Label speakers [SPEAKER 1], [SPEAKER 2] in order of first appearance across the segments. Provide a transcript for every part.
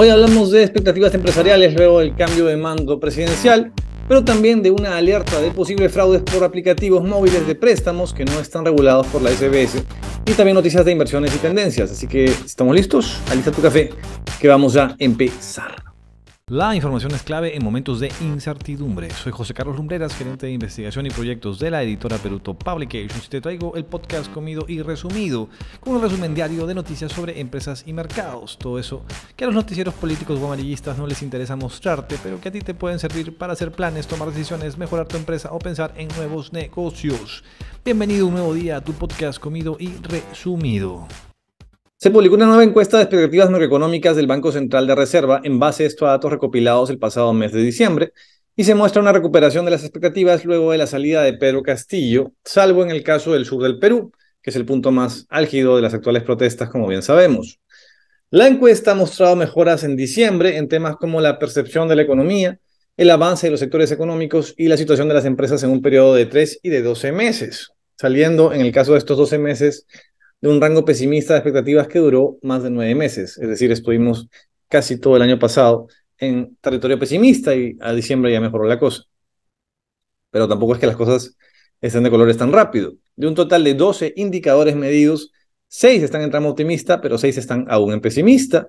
[SPEAKER 1] Hoy hablamos de expectativas empresariales luego del cambio de mando presidencial, pero también de una alerta de posibles fraudes por aplicativos móviles de préstamos que no están regulados por la SBS y también noticias de inversiones y tendencias. Así que, ¿estamos listos? Alista tu café, que vamos a empezar. La información es clave en momentos de incertidumbre. Soy José Carlos Lumbreras, gerente de investigación y proyectos de la editora Peruto Publications y te traigo el podcast comido y resumido con un resumen diario de noticias sobre empresas y mercados. Todo eso que a los noticieros políticos o amarillistas no les interesa mostrarte, pero que a ti te pueden servir para hacer planes, tomar decisiones, mejorar tu empresa o pensar en nuevos negocios. Bienvenido un nuevo día a tu podcast comido y resumido. Se publicó una nueva encuesta de expectativas macroeconómicas del Banco Central de Reserva en base a estos datos recopilados el pasado mes de diciembre y se muestra una recuperación de las expectativas luego de la salida de Pedro Castillo, salvo en el caso del sur del Perú, que es el punto más álgido de las actuales protestas, como bien sabemos. La encuesta ha mostrado mejoras en diciembre en temas como la percepción de la economía, el avance de los sectores económicos y la situación de las empresas en un periodo de 3 y de 12 meses, saliendo en el caso de estos 12 meses de un rango pesimista de expectativas que duró más de nueve meses. Es decir, estuvimos casi todo el año pasado en territorio pesimista y a diciembre ya mejoró la cosa. Pero tampoco es que las cosas estén de colores tan rápido. De un total de 12 indicadores medidos, 6 están en tramo optimista, pero 6 están aún en pesimista.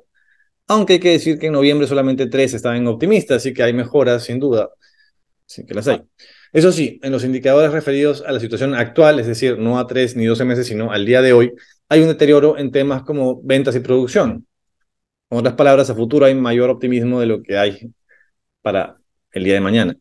[SPEAKER 1] Aunque hay que decir que en noviembre solamente 3 estaban en optimista, así que hay mejoras sin duda. Así que las hay. Eso sí, en los indicadores referidos a la situación actual, es decir, no a tres ni doce meses, sino al día de hoy, hay un deterioro en temas como ventas y producción. En otras palabras, a futuro hay mayor optimismo de lo que hay para el día de mañana.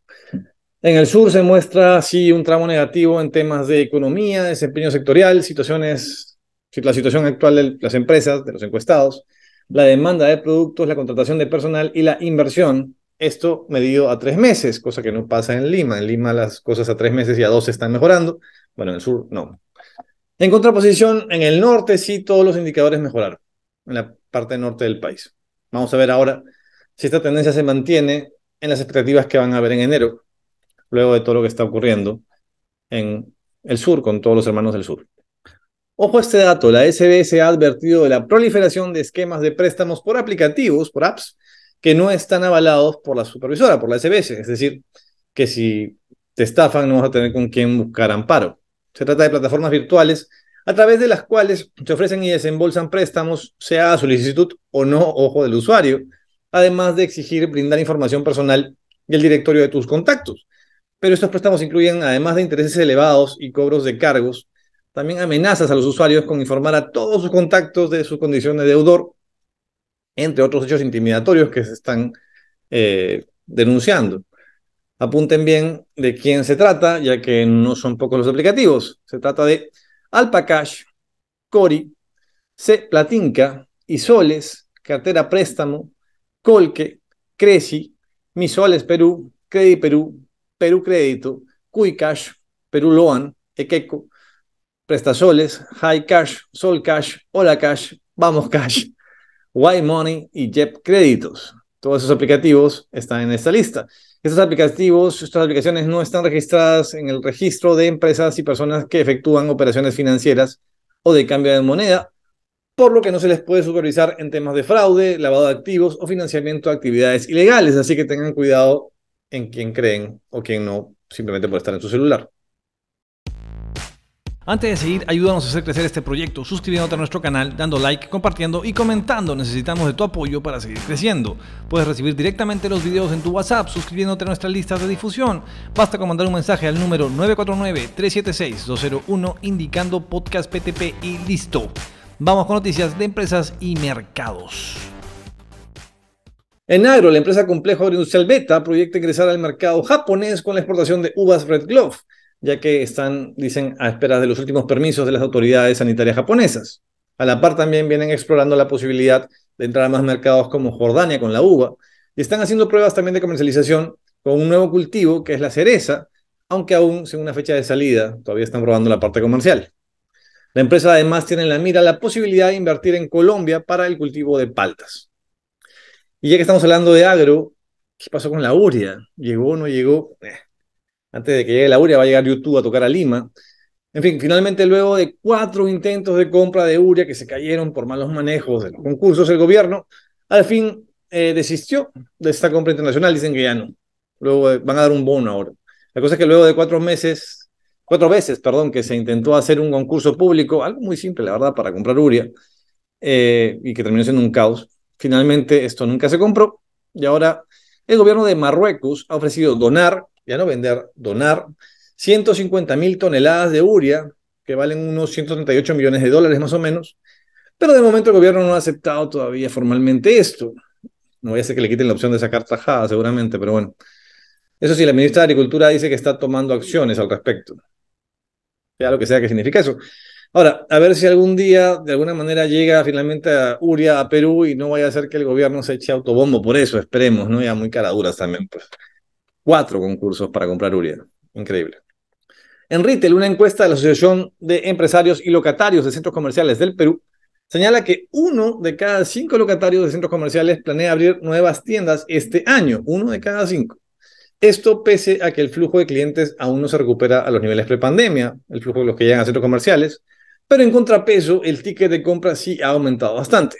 [SPEAKER 1] En el sur se muestra sí un tramo negativo en temas de economía, desempeño sectorial, situaciones, la situación actual de las empresas, de los encuestados, la demanda de productos, la contratación de personal y la inversión, esto medido a tres meses, cosa que no pasa en Lima. En Lima las cosas a tres meses y a dos están mejorando. Bueno, en el sur no. En contraposición, en el norte sí todos los indicadores mejoraron, en la parte norte del país. Vamos a ver ahora si esta tendencia se mantiene en las expectativas que van a haber en enero, luego de todo lo que está ocurriendo en el sur con todos los hermanos del sur. Ojo a este dato, la SBS ha advertido de la proliferación de esquemas de préstamos por aplicativos, por apps, que no están avalados por la supervisora, por la SBS. Es decir, que si te estafan no vas a tener con quién buscar amparo. Se trata de plataformas virtuales a través de las cuales se ofrecen y desembolsan préstamos, sea a solicitud o no, ojo del usuario, además de exigir brindar información personal y el directorio de tus contactos. Pero estos préstamos incluyen, además de intereses elevados y cobros de cargos, también amenazas a los usuarios con informar a todos sus contactos de su condición de deudor entre otros hechos intimidatorios que se están eh, denunciando. Apunten bien de quién se trata, ya que no son pocos los aplicativos. Se trata de Alpacash, Cori, C Platinca, Isoles, Cartera Préstamo, Colque, Creci, Misoles Perú, Credit Perú, Perú Crédito, Cash, Perú Loan, Equeco, Prestasoles, High Cash, Sol Cash, Hola Cash, Vamos Cash, y Money y Jep Créditos. Todos esos aplicativos están en esta lista. Estos aplicativos, estas aplicaciones no están registradas en el registro de empresas y personas que efectúan operaciones financieras o de cambio de moneda, por lo que no se les puede supervisar en temas de fraude, lavado de activos o financiamiento de actividades ilegales. Así que tengan cuidado en quién creen o quién no, simplemente por estar en su celular. Antes de seguir, ayúdanos a hacer crecer este proyecto suscribiéndote a nuestro canal, dando like, compartiendo y comentando. Necesitamos de tu apoyo para seguir creciendo. Puedes recibir directamente los videos en tu WhatsApp suscribiéndote a nuestra lista de difusión. Basta con mandar un mensaje al número 949-376-201 indicando podcast PTP y listo. Vamos con noticias de empresas y mercados. En agro, la empresa complejo agroindustrial Beta proyecta ingresar al mercado japonés con la exportación de uvas Red Glove ya que están, dicen, a espera de los últimos permisos de las autoridades sanitarias japonesas. A la par también vienen explorando la posibilidad de entrar a más mercados como Jordania con la uva y están haciendo pruebas también de comercialización con un nuevo cultivo que es la cereza, aunque aún sin una fecha de salida, todavía están probando la parte comercial. La empresa además tiene en la mira la posibilidad de invertir en Colombia para el cultivo de paltas. Y ya que estamos hablando de agro, ¿qué pasó con la uria? ¿Llegó o no llegó? Eh, antes de que llegue la Uria, va a llegar YouTube a tocar a Lima. En fin, finalmente, luego de cuatro intentos de compra de Uria que se cayeron por malos manejos de los concursos, del gobierno al fin eh, desistió de esta compra internacional. Dicen que ya no. Luego eh, van a dar un bono ahora. La cosa es que luego de cuatro meses, cuatro veces, perdón, que se intentó hacer un concurso público, algo muy simple, la verdad, para comprar Uria, eh, y que terminó siendo un caos. Finalmente, esto nunca se compró y ahora el gobierno de Marruecos ha ofrecido donar ya no vender, donar 150 mil toneladas de uria, que valen unos 138 millones de dólares más o menos, pero de momento el gobierno no ha aceptado todavía formalmente esto. No voy a hacer que le quiten la opción de sacar tajada, seguramente, pero bueno. Eso sí, la ministra de Agricultura dice que está tomando acciones al respecto. Ya lo que sea que significa eso. Ahora, a ver si algún día, de alguna manera, llega finalmente a Uria, a Perú, y no vaya a ser que el gobierno se eche autobombo por eso, esperemos, ¿no? Ya muy caraduras también, pues cuatro concursos para comprar urea. Increíble. En retail, una encuesta de la Asociación de Empresarios y Locatarios de Centros Comerciales del Perú señala que uno de cada cinco locatarios de centros comerciales planea abrir nuevas tiendas este año, uno de cada cinco. Esto pese a que el flujo de clientes aún no se recupera a los niveles prepandemia, el flujo de los que llegan a centros comerciales, pero en contrapeso el ticket de compra sí ha aumentado bastante.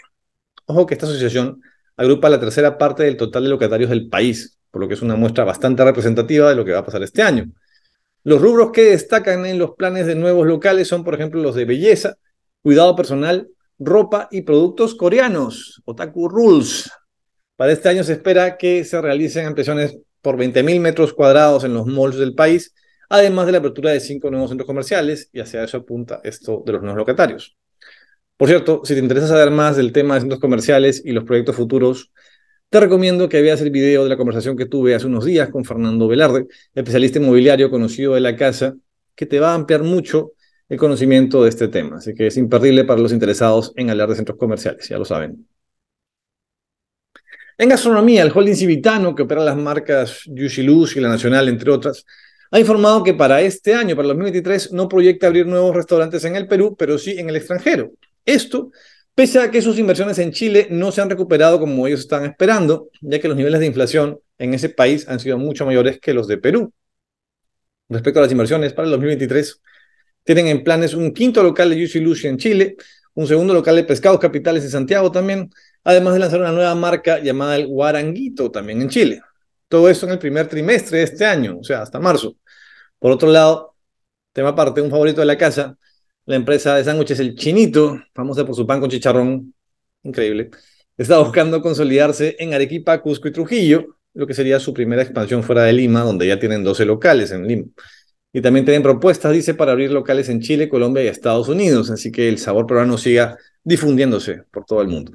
[SPEAKER 1] Ojo que esta asociación agrupa la tercera parte del total de locatarios del país, por lo que es una muestra bastante representativa de lo que va a pasar este año. Los rubros que destacan en los planes de nuevos locales son, por ejemplo, los de belleza, cuidado personal, ropa y productos coreanos, Otaku Rules. Para este año se espera que se realicen ampliaciones por 20.000 metros cuadrados en los malls del país, además de la apertura de cinco nuevos centros comerciales, y hacia eso apunta esto de los nuevos locatarios. Por cierto, si te interesa saber más del tema de centros comerciales y los proyectos futuros, te recomiendo que veas el video de la conversación que tuve hace unos días con Fernando Velarde, especialista inmobiliario conocido de la casa, que te va a ampliar mucho el conocimiento de este tema. Así que es imperdible para los interesados en hablar de centros comerciales, ya lo saben. En gastronomía, el holding civitano, que opera las marcas Luz y La Nacional, entre otras, ha informado que para este año, para 2023, no proyecta abrir nuevos restaurantes en el Perú, pero sí en el extranjero. Esto pese a que sus inversiones en Chile no se han recuperado como ellos están esperando, ya que los niveles de inflación en ese país han sido mucho mayores que los de Perú. Respecto a las inversiones para el 2023, tienen en planes un quinto local de Juicy Lucy en Chile, un segundo local de pescados capitales en Santiago también, además de lanzar una nueva marca llamada el Guaranguito también en Chile. Todo esto en el primer trimestre de este año, o sea, hasta marzo. Por otro lado, tema aparte, un favorito de la casa, la empresa de sándwiches El Chinito, famosa por su pan con chicharrón, increíble, está buscando consolidarse en Arequipa, Cusco y Trujillo, lo que sería su primera expansión fuera de Lima, donde ya tienen 12 locales en Lima. Y también tienen propuestas, dice, para abrir locales en Chile, Colombia y Estados Unidos, así que el sabor peruano siga difundiéndose por todo el mundo.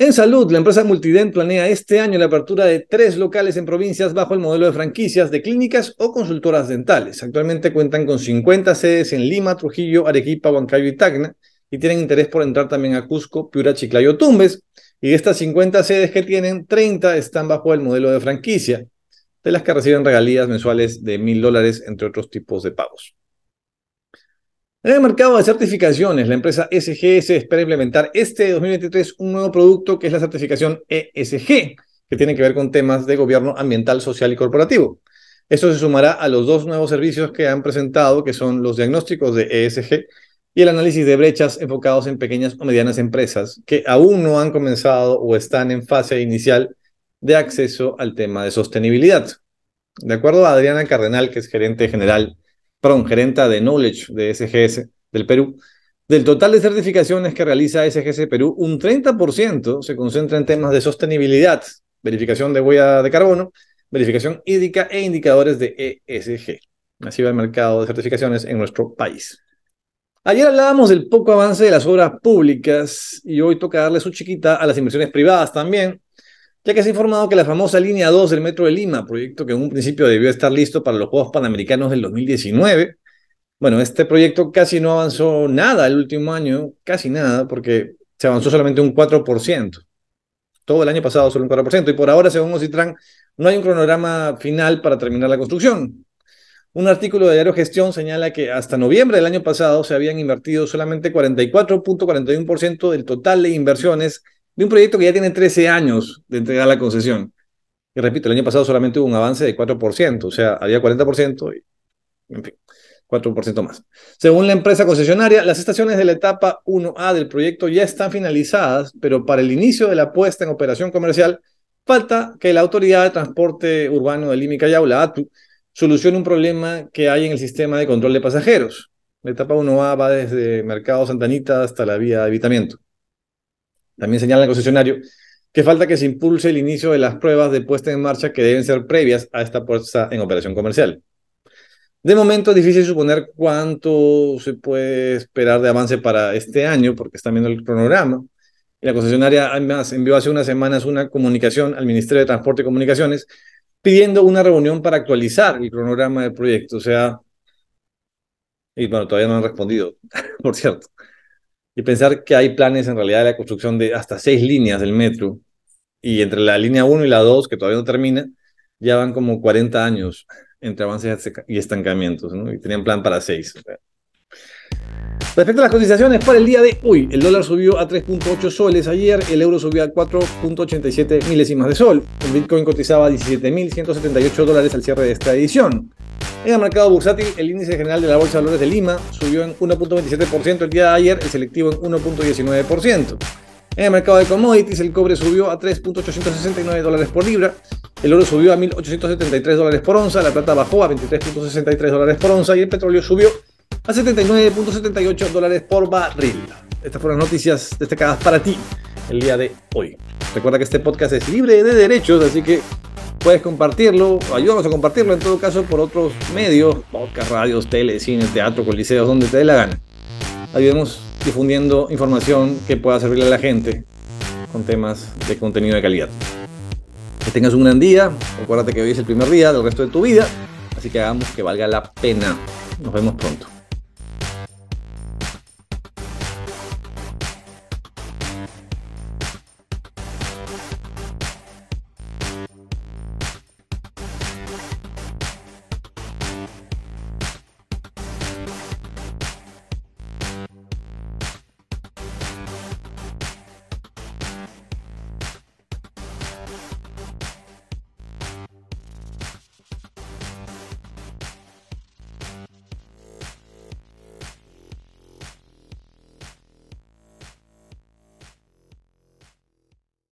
[SPEAKER 1] En salud, la empresa Multident planea este año la apertura de tres locales en provincias bajo el modelo de franquicias de clínicas o consultoras dentales. Actualmente cuentan con 50 sedes en Lima, Trujillo, Arequipa, Huancayo y Tacna y tienen interés por entrar también a Cusco, Piura, Chiclayo, Tumbes. Y de estas 50 sedes que tienen, 30 están bajo el modelo de franquicia, de las que reciben regalías mensuales de mil dólares, entre otros tipos de pagos. En el mercado de certificaciones, la empresa SGS espera implementar este 2023 un nuevo producto que es la certificación ESG, que tiene que ver con temas de gobierno ambiental, social y corporativo. Esto se sumará a los dos nuevos servicios que han presentado, que son los diagnósticos de ESG y el análisis de brechas enfocados en pequeñas o medianas empresas que aún no han comenzado o están en fase inicial de acceso al tema de sostenibilidad. De acuerdo a Adriana Cardenal, que es gerente general perdón, gerenta de Knowledge de SGS del Perú. Del total de certificaciones que realiza SGS Perú, un 30% se concentra en temas de sostenibilidad, verificación de huella de carbono, verificación hídrica e indicadores de ESG. Así va el mercado de certificaciones en nuestro país. Ayer hablábamos del poco avance de las obras públicas y hoy toca darle su chiquita a las inversiones privadas también ya que se ha informado que la famosa línea 2 del Metro de Lima, proyecto que en un principio debió estar listo para los Juegos Panamericanos del 2019, bueno, este proyecto casi no avanzó nada el último año, casi nada, porque se avanzó solamente un 4%. Todo el año pasado solo un 4%. Y por ahora, según Ocitran, no hay un cronograma final para terminar la construcción. Un artículo de Diario Gestión señala que hasta noviembre del año pasado se habían invertido solamente 44.41% del total de inversiones de un proyecto que ya tiene 13 años de entregar la concesión. Y repito, el año pasado solamente hubo un avance de 4%, o sea, había 40% y, en fin, 4% más. Según la empresa concesionaria, las estaciones de la etapa 1A del proyecto ya están finalizadas, pero para el inicio de la puesta en operación comercial, falta que la Autoridad de Transporte Urbano de Lima y Callao, ATU, solucione un problema que hay en el sistema de control de pasajeros. La etapa 1A va desde Mercado Santanita hasta la vía de habitamiento. También señala el concesionario que falta que se impulse el inicio de las pruebas de puesta en marcha que deben ser previas a esta puesta en operación comercial. De momento es difícil suponer cuánto se puede esperar de avance para este año, porque están viendo el cronograma. La concesionaria además envió hace unas semanas una comunicación al Ministerio de Transporte y Comunicaciones pidiendo una reunión para actualizar el cronograma del proyecto. O sea, y bueno, todavía no han respondido, por cierto y pensar que hay planes en realidad de la construcción de hasta seis líneas del metro, y entre la línea 1 y la 2, que todavía no termina, ya van como 40 años entre avances y estancamientos, y tenían plan para seis. Respecto a las cotizaciones para el día de hoy, el dólar subió a 3.8 soles ayer, el euro subió a 4.87 milésimas de sol, el Bitcoin cotizaba 17.178 dólares al cierre de esta edición. En el mercado bursátil, el índice general de la Bolsa de Valores de Lima subió en 1.27% el día de ayer, el selectivo en 1.19%. En el mercado de commodities, el cobre subió a 3.869 dólares por libra, el oro subió a 1.873 dólares por onza, la plata bajó a 23.63 dólares por onza y el petróleo subió a 79.78 dólares por barril. Estas fueron las noticias destacadas para ti el día de hoy. Recuerda que este podcast es libre de derechos, así que puedes compartirlo, ayúdanos a compartirlo en todo caso por otros medios, podcast, radios, tele, cine, teatro, coliseos, donde te dé la gana. Ayudemos difundiendo información que pueda servirle a la gente con temas de contenido de calidad. Que tengas un gran día, acuérdate que hoy es el primer día del resto de tu vida, así que hagamos que valga la pena. Nos vemos pronto.